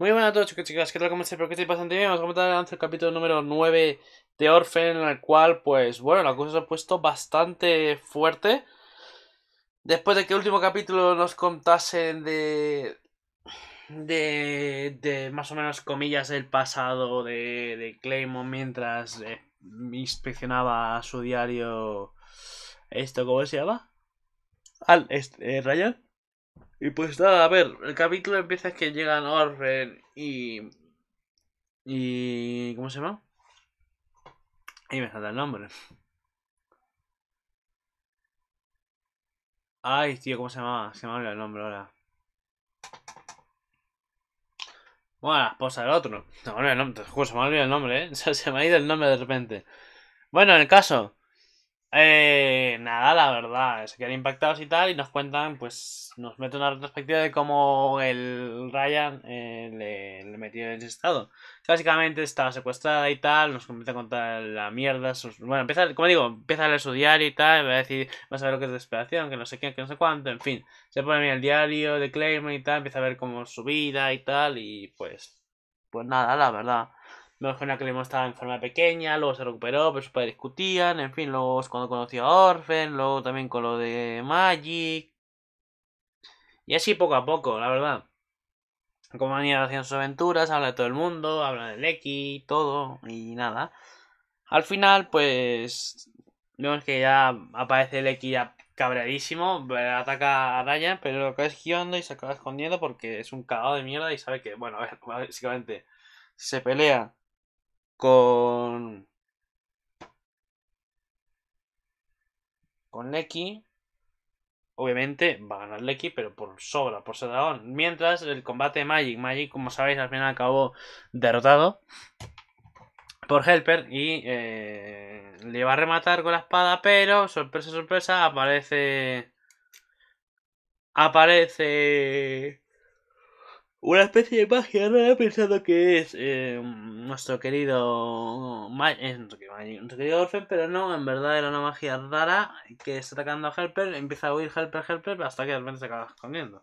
Muy buenas a todos chicos chicas, ¿qué tal? ¿Cómo estáis? Espero que estéis bastante bien. Vamos a comentar el capítulo número 9 de Orphan, en el cual, pues bueno, la cosa se ha puesto bastante fuerte. Después de que el último capítulo nos contase de... De, de más o menos comillas el pasado de, de Claymore mientras eh, inspeccionaba su diario esto cómo se llama al este, eh, y pues nada, a ver, el capítulo empieza es que llegan Orren y. y. ¿cómo se llama? Ahí me salta el nombre. Ay, tío, ¿cómo se llama Se me olvidado el nombre ahora. Bueno, la esposa del otro. Se me el nombre, el nombre, ¿eh? se me ha ido el nombre de repente. Bueno, en el caso. Eh, nada, la verdad, se quedan impactados y tal, y nos cuentan, pues, nos mete una retrospectiva de cómo el Ryan eh, le, metió en ese estado. Básicamente estaba secuestrada y tal, nos comienza a contar la mierda, sus... bueno, empieza, como digo, empieza a leer su diario y tal, va a decir, va a ver lo que es desesperación, que no sé qué, que no sé cuánto, en fin, se pone bien el diario de Clayman y tal, empieza a ver cómo su vida y tal, y pues, pues nada, la verdad. Me que una que le estaba en forma pequeña, luego se recuperó, pero sus padres discutían, en fin, luego cuando conoció a Orphan, luego también con lo de Magic. Y así poco a poco, la verdad. Como han haciendo sus aventuras, habla de todo el mundo, habla del X, todo y nada. Al final, pues vemos que ya aparece el X ya cabreadísimo, ataca a Ryan, pero lo acaba esquivando y se acaba escondiendo porque es un cagado de mierda y sabe que, bueno, a ver, básicamente, se pelea con con Leki Obviamente va a ganar Leki pero por sobra, por dragón Mientras el combate Magic, Magic, como sabéis, al final acabó derrotado por Helper y eh, le va a rematar con la espada, pero sorpresa, sorpresa, aparece. Aparece una especie de magia rara pensando que es eh, nuestro querido eh, nuestro querido Orphan, pero no, en verdad era una magia rara que está atacando a Helper, empieza a huir Helper, Helper, hasta que de repente se acaba escondiendo.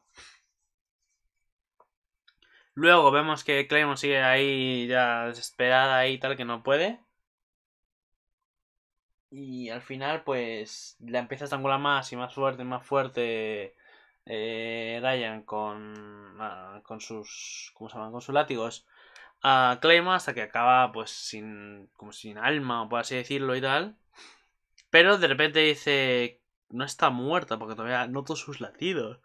Luego vemos que Claymore sigue ahí ya desesperada y tal que no puede. Y al final pues la empieza a estrangular más y más fuerte, y más fuerte eh, Ryan con, ah, con sus, ¿cómo se llaman? Con sus látigos a Clayman hasta que acaba pues sin, como sin alma, por así decirlo y tal. Pero de repente dice, no está muerta porque todavía noto sus latidos.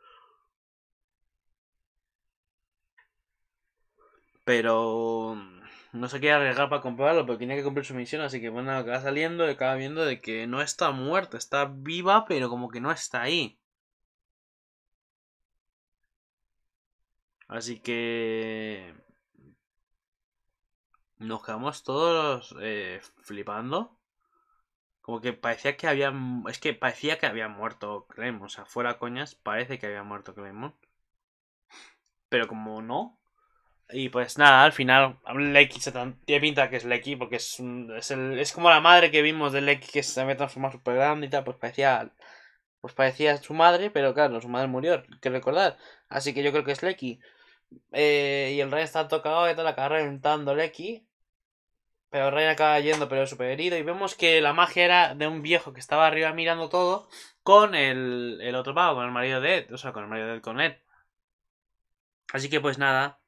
Pero no se quiere arriesgar para comprobarlo, Porque tenía que cumplir su misión, así que bueno, acaba saliendo y acaba viendo de que no está muerta, está viva, pero como que no está ahí. Así que nos quedamos todos eh, flipando. Como que parecía que había. Es que parecía que había muerto Clemon. O sea, fuera coñas, parece que había muerto Clemon. Pero como no. Y pues nada, al final, Lecky se tiene pinta que es Lecky, porque es, es, como la madre que vimos de Lecky que se había transformado super grande y tal. Pues parecía. Pues parecía su madre, pero claro, su madre murió, que recordar. Así que yo creo que es Lecky. Eh, y el rey está tocado y tal, acaba reventándole aquí. Pero el rey acaba yendo, pero súper herido. Y vemos que la magia era de un viejo que estaba arriba mirando todo con el, otro pavo, con el marido de Ed. O sea, con el marido de Ed, con Ed. Así que pues nada.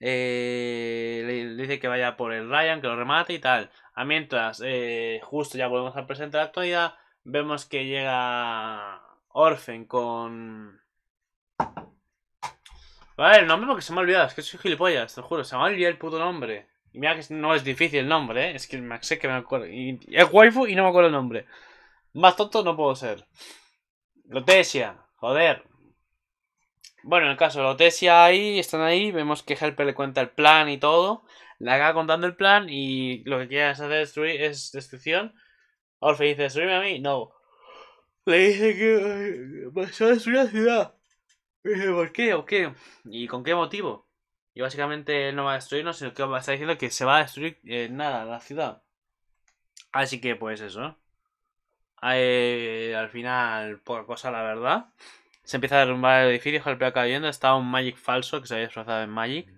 Eh, le dice que vaya por el Ryan, que lo remate y tal. A mientras, eh, justo ya volvemos al presente de la actualidad, vemos que llega Orfen con Vale, el nombre porque se me ha olvidado, es que soy gilipollas, te lo juro, se me ha olvidado el puto nombre. Y mira que no es difícil el nombre, ¿eh? es que me, sé que me acuerdo. es waifu y no me acuerdo el nombre. Más tonto no puedo ser. Lotesia, joder. Bueno, en el caso de Lotesia ahí, están ahí, vemos que Helper le cuenta el plan y todo. Le acaba contando el plan y lo que quiere hacer destruir es destrucción. Orfe dice, destruirme a mí, no. Le dice que va pues a destruir la ciudad. ¿Por qué o qué? ¿Y con qué motivo? Y básicamente él no va a destruirnos, sino que va a estar diciendo que se va a destruir nada, la ciudad. Así que pues eso. Eh, al final, por cosa la verdad, se empieza a derrumbar el edificio, Halpea cayendo, está un Magic falso que se había disfrazado en Magic.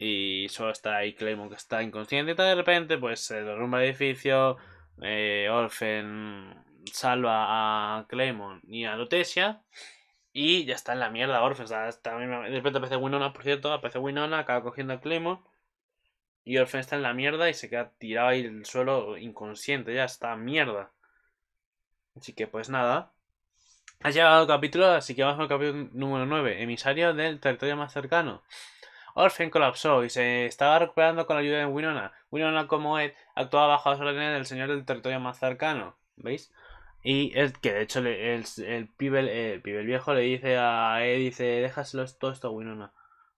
Y solo está ahí Claymore que está inconsciente. Y de repente, pues se derrumba el edificio. Eh, salva a Claymore y a Lotesia y ya está en la mierda Orfe. de repente aparece Winona, por cierto. Aparece Winona, acaba cogiendo el Clemon Y Orfe está en la mierda y se queda tirado ahí en el suelo inconsciente. Ya está mierda. Así que pues nada. Ha llegado el capítulo, así que vamos al capítulo número 9. Emisario del territorio más cercano. Orphan colapsó y se estaba recuperando con la ayuda de Winona. Winona, como Ed, actuaba bajo las órdenes del señor del territorio más cercano. ¿Veis? Y es que de hecho el, el, pibe, el, viejo le dice a él dice, déjaselo todo esto a Winona.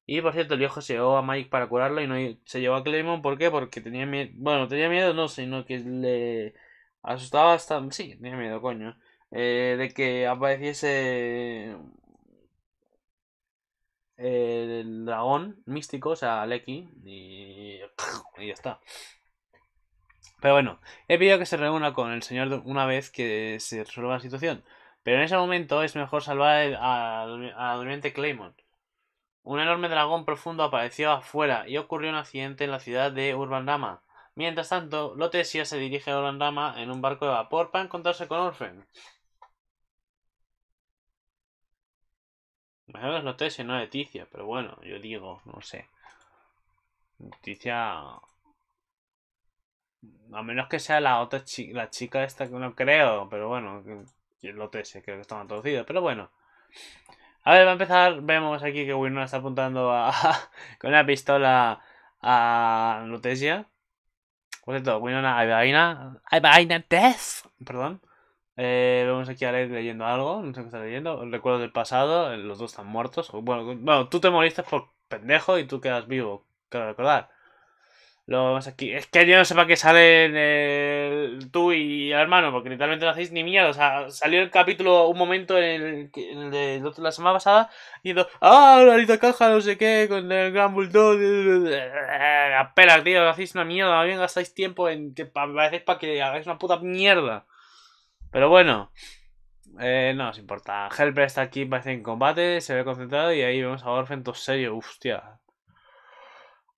Y por cierto, el viejo se llevó a Mike para curarlo y no se llevó a Claymon. ¿Por qué? Porque tenía miedo. Bueno, tenía miedo, no, sino que le asustaba hasta. Sí, tenía miedo, coño. Eh, de que apareciese eh, el dragón místico, o sea, Leki. y ya está. Pero bueno, he pedido que se reúna con el señor una vez que se resuelva la situación. Pero en ese momento es mejor salvar al, durmiente Claymont. Un enorme dragón profundo apareció afuera y ocurrió un accidente en la ciudad de Urbandama. Mientras tanto, Lotesia se dirige a Urbandama en un barco de vapor para encontrarse con Orfen. Mejor es Lotesia, no Leticia, pero bueno, yo digo, no sé. Leticia a menos que sea la otra chica, la chica esta que no creo, pero bueno, el creo que está mal traducido, pero bueno. A ver, va a empezar, vemos aquí que Winona está apuntando con la pistola a Lutecia. Por cierto, Winona hay vaina perdón. Eh, vemos aquí a leer leyendo algo, no sé qué está leyendo, recuerdos del pasado, eh, los dos están muertos. Bueno, bueno, tú te moriste por pendejo y tú quedas vivo, quiero recordar. Lo aquí. Es que yo no sé para qué salen tú y el hermano, porque literalmente no hacéis ni mierda. O sea, salió el capítulo un momento en el, de la semana pasada diciendo, ah, la caja, no sé qué, con el gran bulldog. Apenas, tío, hacéis una mierda. Más bien gastáis tiempo en que veces para que hagáis una puta mierda. Pero bueno. Eh, no nos importa. Helper está aquí, parece en combate, se ve concentrado y ahí vemos a Orphan todo serio. Hostia,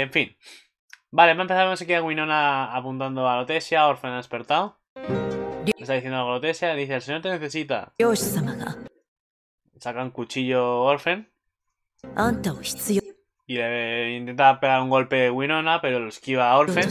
en fin. Vale, a empezar aquí a Winona apuntando a Lotesia, ha despertado. está diciendo algo a Lotesia, dice, el señor te necesita. Saca un cuchillo Orfen. Y intenta pegar un golpe de Winona, pero lo esquiva a Orfen.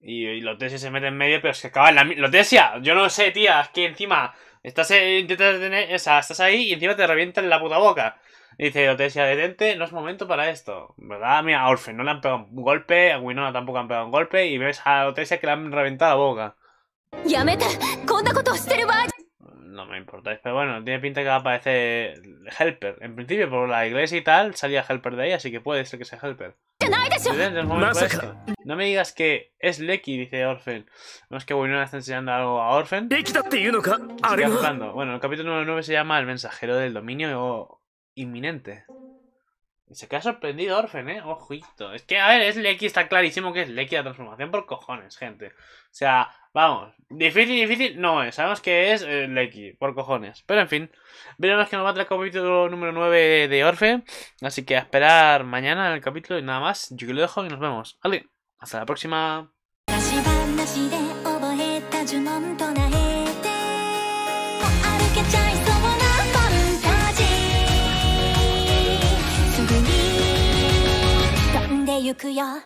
Y, Lotesia se mete en medio, pero se acaba en la... ¡Lotesia! Yo no sé, tía, es que encima... Estás, intentas tener, o estás ahí y encima te revientan la puta boca. Dice de Dente, no es momento para esto. ¿Verdad? Mira, a no le han pegado un golpe, a Winona tampoco han pegado un golpe, y ves a Otesia que le han reventado la boca. No me importa, pero bueno, tiene pinta que va a aparecer Helper. En principio, por la iglesia y tal, salía Helper de ahí, así que puede ser que sea Helper. No me digas que es Lecky, dice Orphan. No es que Winona está enseñando algo a Orphan. Bueno, el capítulo 9 se llama El mensajero del dominio o inminente. Se queda sorprendido Orfen, ¿eh? Ojito. Es que, a ver, es Lecky está clarísimo que es Lecky la transformación por cojones, gente. O sea, vamos, difícil, difícil no es. Sabemos que es eh, por cojones. Pero en fin, veremos que nos va a traer el capítulo número 9 de Orfe. Así que a esperar mañana en el capítulo y nada más. Yo que lo dejo y nos vemos. hasta la próxima. ゆくよ